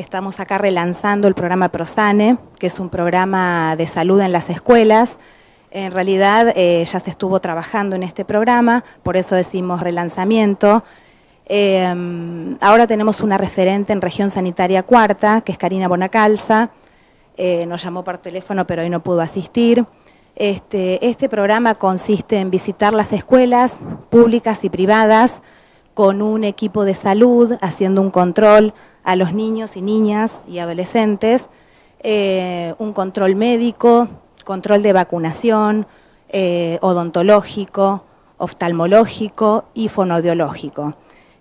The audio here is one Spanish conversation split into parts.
Estamos acá relanzando el programa ProSane, que es un programa de salud en las escuelas. En realidad eh, ya se estuvo trabajando en este programa, por eso decimos relanzamiento. Em, ahora tenemos una referente en región sanitaria cuarta, que es Karina Bonacalza. Eh, nos llamó por teléfono, pero hoy no pudo asistir. este, este programa consiste en visitar las escuelas públicas y privadas, con un equipo de salud haciendo un control a los niños y niñas y adolescentes, eh, un control médico, control de vacunación, eh, odontológico, oftalmológico y fonodiológico.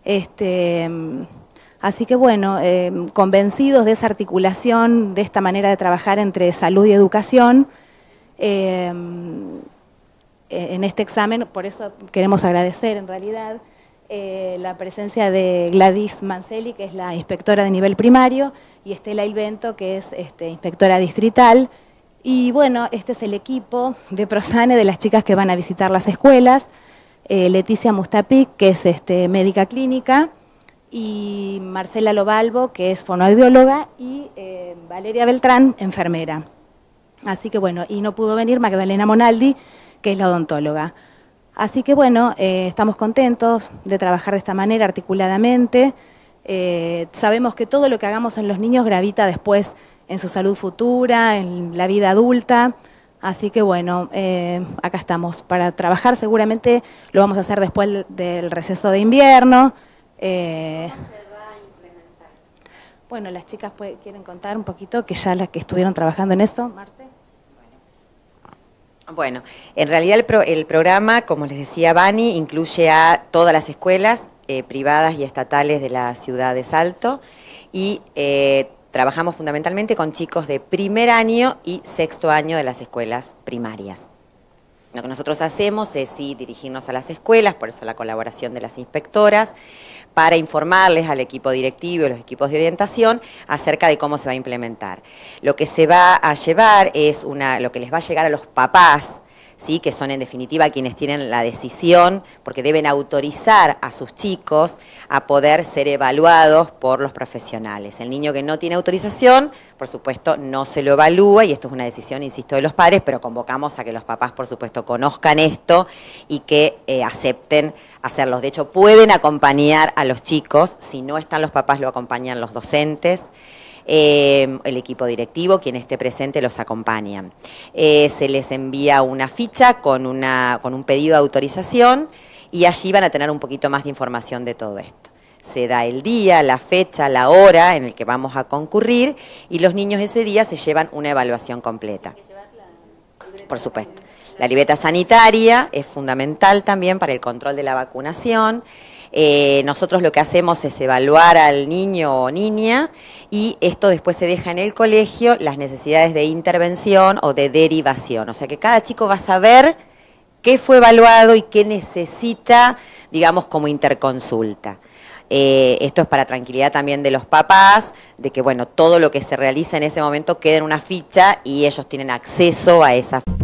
Este, así que bueno, eh, convencidos de esa articulación, de esta manera de trabajar entre salud y educación, en este examen, por eso queremos agradecer en realidad eh, la presencia de Gladys Manselli, que es la inspectora de nivel primario, y Estela Ilvento, que es este, inspectora distrital. Y bueno, este es el equipo de Prosane, de las chicas que van a visitar las escuelas. Eh, Leticia Mustapic, que es este, médica clínica, y Marcela Lobalbo, que es fonoaudióloga, y eh, Valeria Beltrán, enfermera. Así que bueno, y no pudo venir Magdalena Monaldi, que es la odontóloga. Así que bueno, eh, estamos contentos de trabajar de esta manera articuladamente. Eh, sabemos que todo lo que hagamos en los niños gravita después en su salud futura, en la vida adulta. Así que bueno, eh, acá estamos para trabajar. Seguramente lo vamos a hacer después del receso de invierno. Bueno, las chicas quieren contar un poquito que ya las que estuvieron trabajando en esto, bueno, en realidad el, programa, como les decía Bani, incluye a todas las escuelas eh, privadas y estatales de la ciudad de Salto y eh, trabajamos fundamentalmente con chicos de primer año y sexto año de las escuelas primarias. Lo que nosotros hacemos es sí dirigirnos a las escuelas, por eso la colaboración de las inspectoras, para informarles al equipo directivo y los equipos de orientación acerca de cómo se va a implementar. Lo que se va a llevar es una, lo que les va a llegar a los papás, ¿sí? que son en definitiva quienes tienen la decisión, porque deben autorizar a sus chicos a poder ser evaluados por los profesionales. El niño que no tiene autorización, por supuesto, no se lo evalúa y esto es una decisión, insisto, de los padres, pero convocamos a que los papás, por supuesto, conozcan esto y que eh, acepten hacerlos. De hecho, pueden acompañar a los chicos, si no están los papás, lo acompañan los docentes. Em, el equipo directivo, quien esté presente, los acompaña. Eh, se les envía una ficha con, con un pedido de autorización y allí van a tener un poquito más de información de todo esto se da el día, la fecha, la hora en el que vamos a concurrir y los niños ese día se llevan una evaluación completa. Por supuesto. La libreta sanitaria es fundamental también para el control de la vacunación. Eh, nosotros lo que hacemos es evaluar al niño o niña y esto después se deja en el colegio las necesidades de intervención o de derivación. O sea que cada chico va a saber qué fue evaluado y qué necesita, digamos, como interconsulta. Eh, esto es para tranquilidad también de los papás, de que bueno, todo lo que se realiza en ese momento queda en una ficha y ellos tienen acceso a esa ficha.